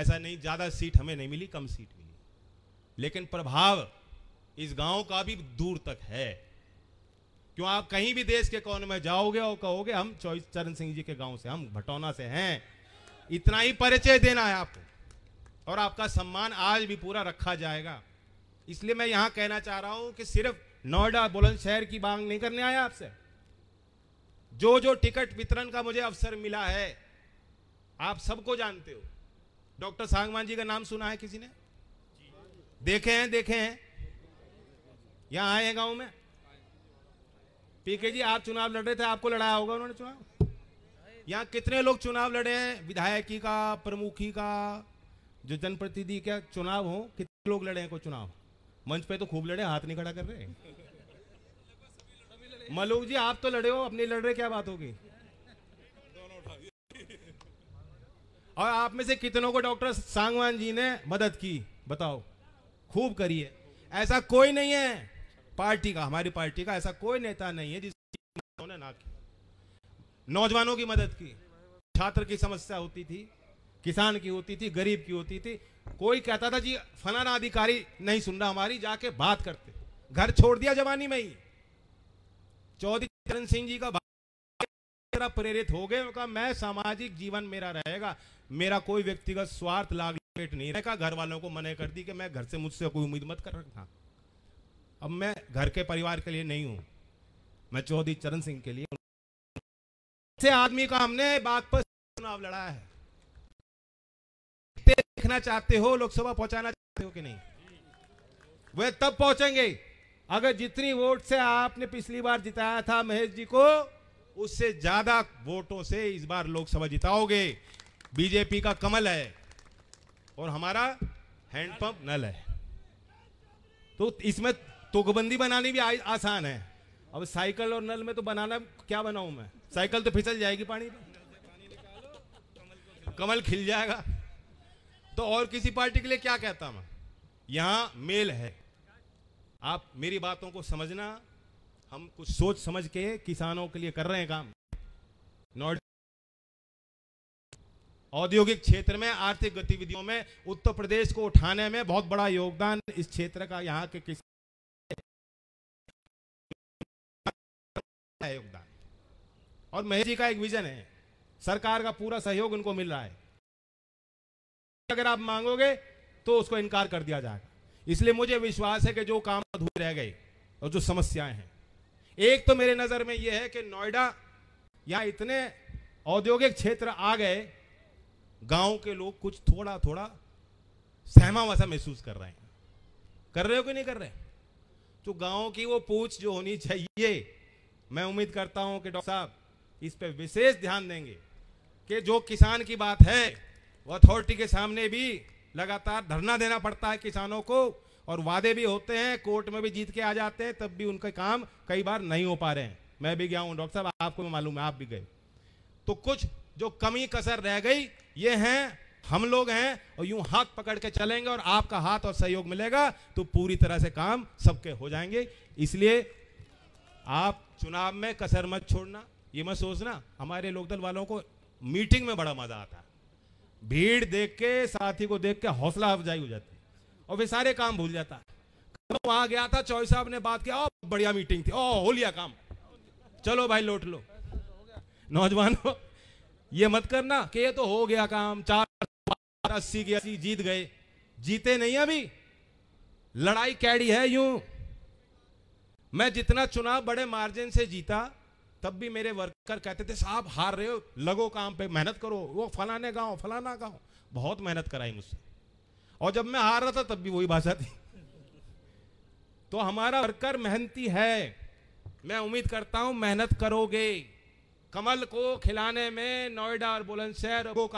ऐसा नहीं ज़्यादा सीट हमें नहीं मिली कम सीट मिली लेकिन प्रभाव इस गांव का भी दूर तक है क्यों आप कहीं भी देश के कोने में जाओगे और कहोगे हम चौबीस चरण सिंह जी के गांव से हम भटौना से हैं इतना ही परिचय देना है आपको और आपका सम्मान आज भी पूरा रखा जाएगा इसलिए मैं यहां कहना चाह रहा हूं कि सिर्फ नोएडा बुलंदशहर की मांग नहीं करने आया आपसे जो जो टिकट वितरण का मुझे अवसर मिला है आप सबको जानते हो डॉक्टर सांगवान जी का नाम सुना है किसी ने देखे हैं देखे हैं यहां आए हैं गांव में पीके जी आप चुनाव लड़ रहे थे आपको लड़ाया होगा उन्होंने चुनाव यहाँ कितने लोग चुनाव लड़े हैं विधायकी का प्रमुखी का जो जनप्रतिनिधि का चुनाव हो कितने लोग लड़े हैं कोई चुनाव मंच पे तो खूब लड़े हाथ नहीं खड़ा कर रहे मलूक जी आप तो लड़े हो अपने लड़ रहे क्या बात होगी और आप में से कितनों को डॉक्टर सांगवान जी ने मदद की बताओ खूब करिए ऐसा कोई नहीं है पार्टी का हमारी पार्टी का ऐसा कोई नेता नहीं है जिसने ना की नौजवानों की मदद की छात्र की समस्या होती थी किसान की होती थी गरीब की होती थी कोई कहता था जी फलाना अधिकारी नहीं सुन रहा हमारी जाके बात करते घर छोड़ दिया जवानी में ही चौधरी चरण सिंह जी का तरह प्रेरित हो गए उनका मैं सामाजिक जीवन मेरा रहेगा मेरा कोई व्यक्तिगत स्वार्थ लाग पेट नहीं रहेगा घर वालों को मना कर दी कि मैं घर से मुझसे कोई उम्मीद मत कर रखना अब मैं घर के परिवार के लिए नहीं हूं मैं चौधरी चरण सिंह के लिए से आदमी का हमने बाग पर चुनाव लड़ा है देखना चाहते हो लोकसभा पहुंचाना चाहते हो कि नहीं वे तब पहुंचेंगे अगर जितनी वोट से आपने पिछली बार जिताया था महेश जी को उससे ज्यादा वोटों से इस बार लोकसभा जिताओगे बीजेपी का कमल है और हमारा हैंडपंप नल है तो इसमें तुकबंदी बनानी भी आसान है अब साइकिल और नल में तो बनाना क्या बनाऊ मैं साइकिल तो फिसल जाएगी पानी पे कमल खिल जाएगा तो और किसी पार्टी के लिए क्या कहता मैं यहां मेल है आप मेरी बातों को समझना हम कुछ सोच समझ के किसानों के लिए कर रहे हैं काम नॉर्ड औद्योगिक क्षेत्र में आर्थिक गतिविधियों में उत्तर प्रदेश को उठाने में बहुत बड़ा योगदान इस क्षेत्र का यहाँ के किसान योगदान और महेश जी का एक विजन है सरकार का पूरा सहयोग उनको मिल रहा है अगर आप मांगोगे तो उसको इनकार कर दिया जाएगा इसलिए मुझे विश्वास है कि जो काम अधूरे रह गए और जो समस्याएं हैं एक तो मेरे नज़र में यह है कि नोएडा यहाँ इतने औद्योगिक क्षेत्र आ गए गांव के लोग कुछ थोड़ा थोड़ा सहमा वसा महसूस कर रहे हैं कर रहे हो कि नहीं कर रहे तो गांव की वो पूछ जो होनी चाहिए मैं उम्मीद करता हूं कि डॉक्टर साहब इस पर विशेष ध्यान देंगे कि जो किसान की बात है वो अथॉरिटी के सामने भी लगातार धरना देना पड़ता है किसानों को और वादे भी होते हैं कोर्ट में भी जीत के आ जाते हैं तब भी उनके काम कई बार नहीं हो पा रहे हैं मैं भी गया हूं डॉक्टर साहब आपको मालूम है आप भी गए तो कुछ जो कमी कसर रह गई ये हैं हम लोग हैं और यूं हाथ पकड़ के चलेंगे और आपका हाथ और सहयोग मिलेगा तो पूरी तरह से काम सबके हो जाएंगे इसलिए आप चुनाव में कसर मत छोड़ना ये मत सोचना हमारे लोकदल वालों को मीटिंग में बड़ा मजा आता है भीड़ देख के साथी को देख के हौसला अफजाई हो जाती है और वे सारे काम भूल जाता वहां गया था चौहरी साहब ने बात किया ओ बढ़िया मीटिंग थी ओ हो लिया काम चलो भाई लौट लो नौजवान ये मत करना कि ये तो हो गया काम चार अस्सी की अस्सी जीत गए जीते नहीं अभी लड़ाई कैडी है यूं मैं जितना चुनाव बड़े मार्जिन से जीता तब भी मेरे वर्कर कहते थे साहब हार रहे हो लगो काम पे मेहनत करो वो फलाने गांव फलाना गांव बहुत मेहनत कराई मुझसे और जब मैं हार रहा था तब भी वही भाषा थी तो हमारा वर्कर मेहनती है मैं उम्मीद करता हूं मेहनत करोगे कमल को खिलाने में नोएडा और बुलंदशहर को